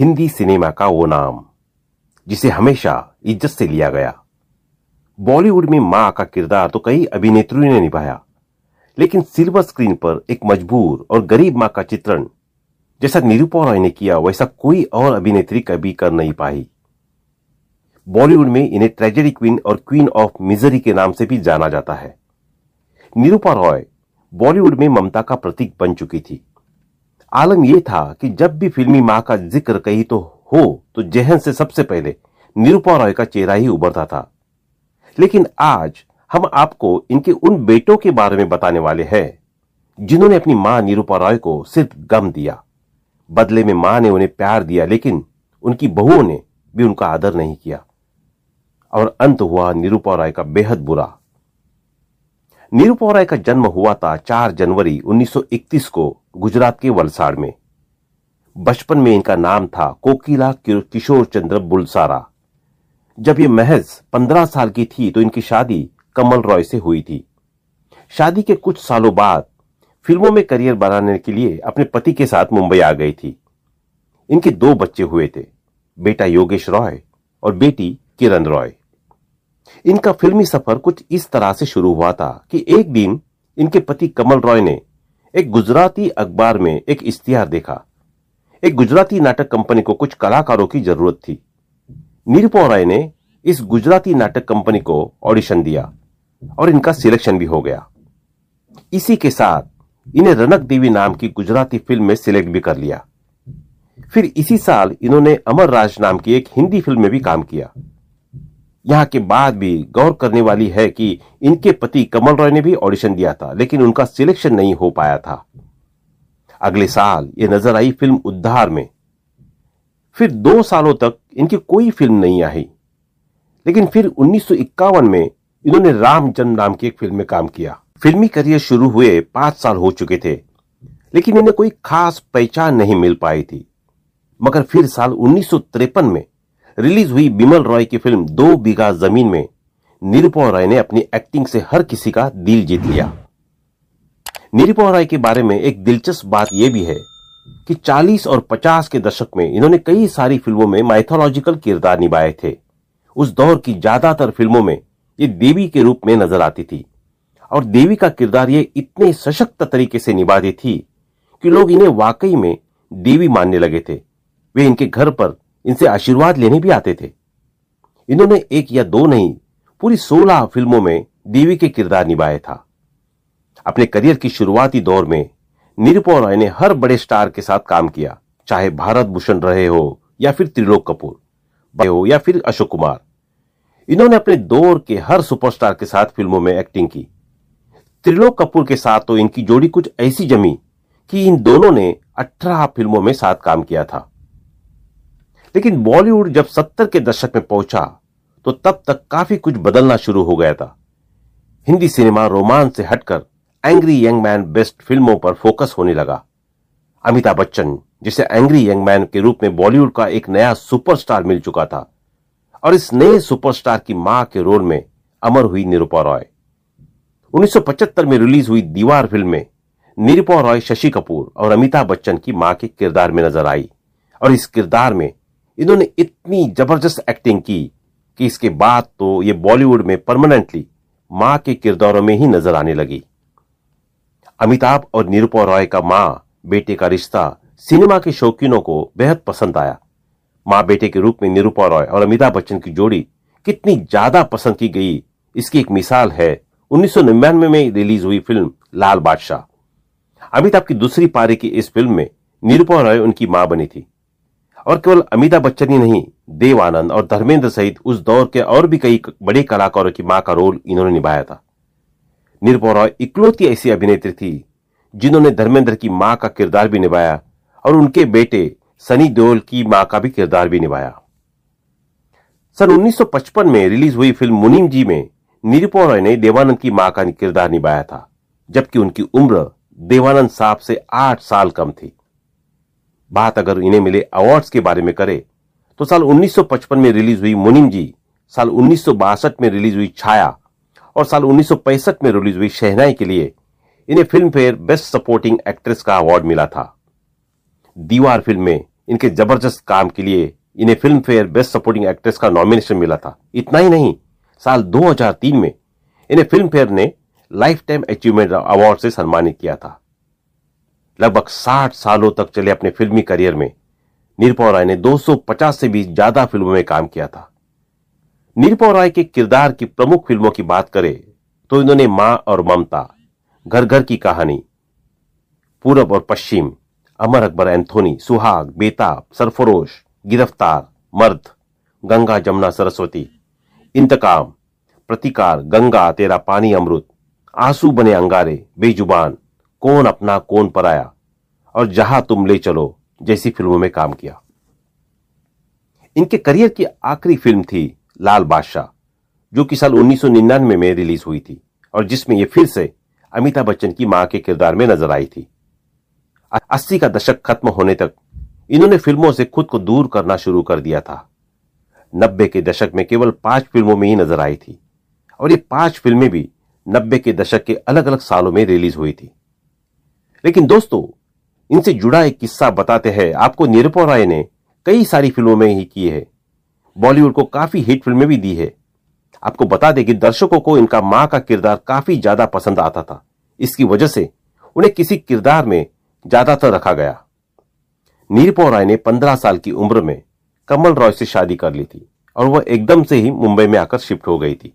Hindi cinema का वो नाम जिसे हमेशा इज्जत से लिया गया बॉलीवुड में मां का किरदार तो कई अभिनेत्रियों ने निभाया लेकिन सिल्वर स्क्रीन पर एक मजबूर और गरीब मां का चित्रण जैसा निरूपा रॉय ने किया वैसा कोई और अभिनेत्री कभी कर नहीं पाई बॉलीवुड में इन्हें ट्रेजेडी क्वीन और क्वीन ऑफ मिजरी के नाम से भी जाना जाता है निरूपा रॉय बॉलीवुड में ममता का प्रतीक बन चुकी थी आलम यह था कि जब भी फिल्मी माँ का जिक्र कही तो हो तो जहन से सबसे पहले निरूपा रॉय का चेहरा ही उभरता था लेकिन आज हम आपको इनके उन बेटों के बारे में बताने वाले हैं जिन्होंने अपनी मां निरूपा रॉय को सिर्फ गम दिया बदले में मां ने उन्हें प्यार दिया लेकिन उनकी बहुओं ने भी उनका आदर नहीं किया और अंत हुआ निरूपा रॉय का बेहद बुरा नीरूपा का जन्म हुआ था 4 जनवरी 1931 को गुजरात के वलसाड़ में बचपन में इनका नाम था कोकिला किशोर चंद्र बुलसारा जब ये महज 15 साल की थी तो इनकी शादी कमल रॉय से हुई थी शादी के कुछ सालों बाद फिल्मों में करियर बनाने के लिए अपने पति के साथ मुंबई आ गई थी इनके दो बच्चे हुए थे बेटा योगेश रॉय और बेटी किरण रॉय इनका फिल्मी सफर कुछ इस तरह से शुरू हुआ था कि एक दिन इनके पति कमल रॉय ने एक गुजराती अखबार में एक इश्तिहार देखा एक गुजराती नाटक कंपनी को कुछ कलाकारों की जरूरत थी निरुपम रॉय ने इस गुजराती नाटक कंपनी को ऑडिशन दिया और इनका सिलेक्शन भी हो गया इसी के साथ इन्हें रनक देवी नाम की गुजराती फिल्म में सिलेक्ट भी कर लिया फिर इसी साल इन्होंने अमर राज नाम की एक हिंदी फिल्म में भी काम किया यहाँ के बाद भी गौर करने वाली है कि इनके पति कमल रॉय ने भी ऑडिशन दिया था लेकिन उनका सिलेक्शन नहीं हो पाया था अगले साल ये नजर आई फिल्म उद्धार में फिर दो सालों तक इनकी कोई फिल्म नहीं आई लेकिन फिर 1951 में इन्होंने राम जन्म नाम की एक फिल्म में काम किया फिल्मी करियर शुरू हुए पांच साल हो चुके थे लेकिन इन्हें कोई खास पहचान नहीं मिल पाई थी मगर फिर साल उन्नीस में रिलीज हुई बिमल रॉय की फिल्म दो बीघा जमीन में निरुपम रॉय ने अपनी एक्टिंग से हर किसी का दिल जीत लिया निरुपम रॉय के बारे में एक दिलचस्प बात यह भी है कि 40 और 50 के दशक में इन्होंने कई सारी फिल्मों में माइथोलॉजिकल किरदार निभाए थे उस दौर की ज्यादातर फिल्मों में ये देवी के रूप में नजर आती थी और देवी का किरदार ये इतने सशक्त तरीके से निभाती थी कि लोग इन्हें वाकई में देवी मानने लगे थे वे इनके घर पर इनसे आशीर्वाद लेने भी आते थे इन्होंने एक या दो नहीं पूरी सोलह फिल्मों में देवी के किरदार निभाया था अपने करियर की शुरुआती दौर में निरुपा रॉय ने हर बड़े स्टार के साथ काम किया चाहे भारत भूषण रहे हो या फिर त्रिलोक कपूर हो या फिर अशोक कुमार इन्होंने अपने दौर के हर सुपरस्टार के साथ फिल्मों में एक्टिंग की त्रिलोक कपूर के साथ तो इनकी जोड़ी कुछ ऐसी जमी कि इन दोनों ने अठारह फिल्मों में साथ काम किया था लेकिन बॉलीवुड जब सत्तर के दशक में पहुंचा तो तब तक काफी कुछ बदलना शुरू हो गया था हिंदी सिनेमा रोमांस से हटकर एंग्री यंग मैन बेस्ट फिल्मों पर फोकस होने लगा अमिताभ बच्चन जिसे एंग्री यंग मैन के रूप में बॉलीवुड का एक नया सुपरस्टार मिल चुका था और इस नए सुपरस्टार की मां के रोल में अमर हुई निरूपा रॉय 1975 में रिलीज हुई दीवार फिल्म में निरूपा रॉय शशि कपूर और अमिताभ बच्चन की मां के किरदार में नजर आई और इस किरदार में इन्होंने इतनी जबरदस्त एक्टिंग की कि इसके बाद तो ये बॉलीवुड में परमानेंटली मां के किरदारों में ही नजर आने लगी अमिताभ और निरूपा रॉय का मां बेटे का रिश्ता सिनेमा के शौकीनों को बेहद पसंद आया मां बेटे के रूप में निरूपा रॉय और अमिताभ बच्चन की जोड़ी कितनी ज्यादा पसंद की गई इसकी एक मिसाल है उन्नीस में रिलीज हुई फिल्म लाल बादशाह अमिताभ की दूसरी पारी की इस फिल्म में निरूपा रॉय उनकी मां बनी थी और केवल अमिताभ बच्चन ही नहीं देव आनंद और धर्मेंद्र सहित उस दौर के और भी कई बड़े कलाकारों की मां का रोल इन्होंने निभाया था निरुपा रॉय इकलौती ऐसी अभिनेत्री थी जिन्होंने धर्मेंद्र की मां का किरदार भी निभाया और उनके बेटे सनी देओल की मां का भी किरदार भी निभाया सन 1955 में रिलीज हुई फिल्म मुनीम जी में निरुपो रॉय ने देवानंद की मां का किरदार निभाया था जबकि उनकी उम्र देवानंद साहब से आठ साल कम थी बात अगर इन्हें मिले अवार्ड्स के बारे में करे तो साल 1955 में रिलीज हुई मुनिम जी साल उन्नीस में रिलीज हुई छाया और साल उन्नीस में रिलीज हुई शहनाई के लिए इन्हें Filmfare best supporting actress का अवार्ड मिला था दीवार फिल्म में इनके जबरदस्त काम के लिए इन्हें Filmfare best supporting actress का नॉमिनेशन मिला था इतना ही नहीं साल 2003 में इन्हें फिल्म फेयर ने लाइफ टाइम अचीवमेंट अवार्ड से सम्मानित किया था लगभग 60 सालों तक चले अपने फिल्मी करियर में निरुपम राय ने 250 से भी ज्यादा फिल्मों में काम किया था निरुपम राय के किरदार की प्रमुख फिल्मों की बात करें तो इन्होंने मां और ममता घर घर की कहानी पूरब और पश्चिम अमर अकबर एंथोनी सुहाग बेताब सरफरोश गिरफ्तार मर्द गंगा जमुना सरस्वती इंतकाम प्रतिकार गंगा तेरा पानी अमृत आंसू बने अंगारे बेजुबान कौन अपना कौन पराया और जहां तुम ले चलो जैसी फिल्मों में काम किया इनके करियर की आखिरी फिल्म थी लाल बादशाह जो कि साल 1999 में रिलीज हुई थी और जिसमें ये फिर से अमिताभ बच्चन की मां के किरदार में नजर आई थी 80 का दशक खत्म होने तक इन्होंने फिल्मों से खुद को दूर करना शुरू कर दिया था नब्बे के दशक में केवल पांच फिल्मों में ही नजर आई थी और ये पांच फिल्में भी नब्बे के दशक के अलग अलग सालों में रिलीज हुई थी लेकिन दोस्तों इनसे जुड़ा एक किस्सा बताते हैं आपको निरुपा राय ने कई सारी फिल्मों में ही की है बॉलीवुड को काफी हिट फिल्में भी दी है आपको बता दें कि दर्शकों को इनका माँ का किरदार काफी ज्यादा पसंद आता था इसकी वजह से उन्हें किसी किरदार में ज्यादातर रखा गया निरुपा राय ने पंद्रह साल की उम्र में कमल रॉय से शादी कर ली थी और वह एकदम से ही मुंबई में आकर शिफ्ट हो गई थी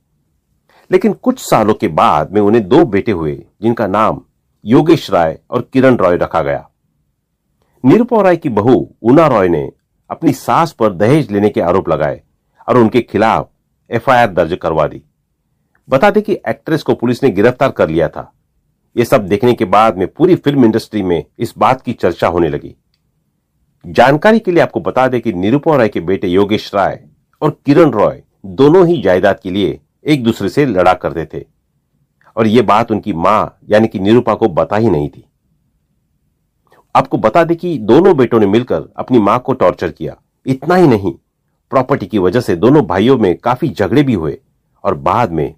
लेकिन कुछ सालों के बाद में उन्हें दो बेटे हुए जिनका नाम योगेश राय और किरण रॉय रखा गया निरुपा राय की बहू उना रॉय ने अपनी सास पर दहेज लेने के आरोप लगाए और उनके खिलाफ एफआईआर दर्ज करवा दी बता दें कि एक्ट्रेस को पुलिस ने गिरफ्तार कर लिया था यह सब देखने के बाद में पूरी फिल्म इंडस्ट्री में इस बात की चर्चा होने लगी जानकारी के लिए आपको बता दें कि निरुपा राय के बेटे योगेश राय और किरण रॉय दोनों ही जायदाद के लिए एक दूसरे से लड़ा करते थे और यह बात उनकी मां यानी कि निरूपा को बता ही नहीं थी आपको बता दें कि दोनों बेटों ने मिलकर अपनी मां को टॉर्चर किया इतना ही नहीं प्रॉपर्टी की वजह से दोनों भाइयों में काफी झगड़े भी हुए और बाद में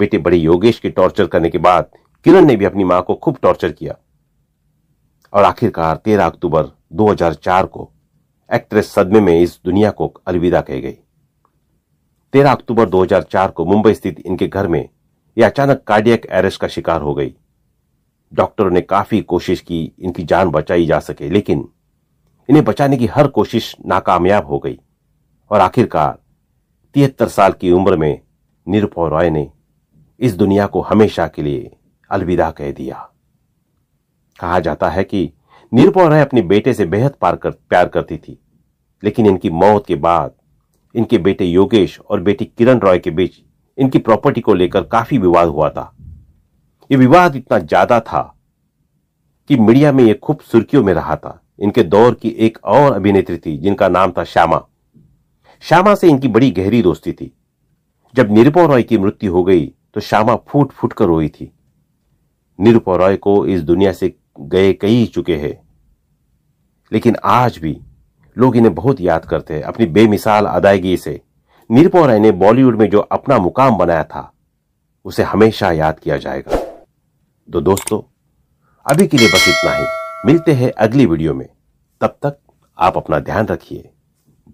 बेटे बड़े योगेश के टॉर्चर करने के बाद किरण ने भी अपनी मां को खूब टॉर्चर किया और आखिरकार 13 अक्टूबर 2004 को एक्ट्रेस सदमे में इस दुनिया को अलविदा कह गई 13 अक्टूबर 2004 को मुंबई स्थित इनके घर में ये अचानक कार्डियक एरेस्ट का शिकार हो गई डॉक्टरों ने काफी कोशिश की इनकी जान बचाई जा सके लेकिन इन्हें बचाने की हर कोशिश नाकामयाब हो गई और आखिरकार तिहत्तर साल की उम्र में निरुपा रॉय ने इस दुनिया को हमेशा के लिए अलविदा कह दिया कहा जाता है कि निरुपा रॉय अपने बेटे से बेहद पार कर, प्यार करती थी लेकिन इनकी मौत के बाद इनके बेटे योगेश और बेटी किरण रॉय के बीच इनकी प्रॉपर्टी को लेकर काफी विवाद हुआ था यह विवाद इतना ज्यादा था कि मीडिया में यह खूब सुर्खियों में रहा था इनके दौर की एक और अभिनेत्री थी जिनका नाम था श्यामा श्यामा से इनकी बड़ी गहरी दोस्ती थी जब निरुपा रॉय की मृत्यु हो गई तो श्यामा फूट फूट कर रोई थी निरुपा रॉय को इस दुनिया से गए कई चुके हैं लेकिन आज भी लोग इन्हें बहुत याद करते हैं अपनी बेमिसाल अदायगी से निरुपमा राय ने बॉलीवुड में जो अपना मुकाम बनाया था उसे हमेशा याद किया जाएगा तो दोस्तों अभी के लिए बस इतना ही मिलते हैं अगली वीडियो में तब तक आप अपना ध्यान रखिए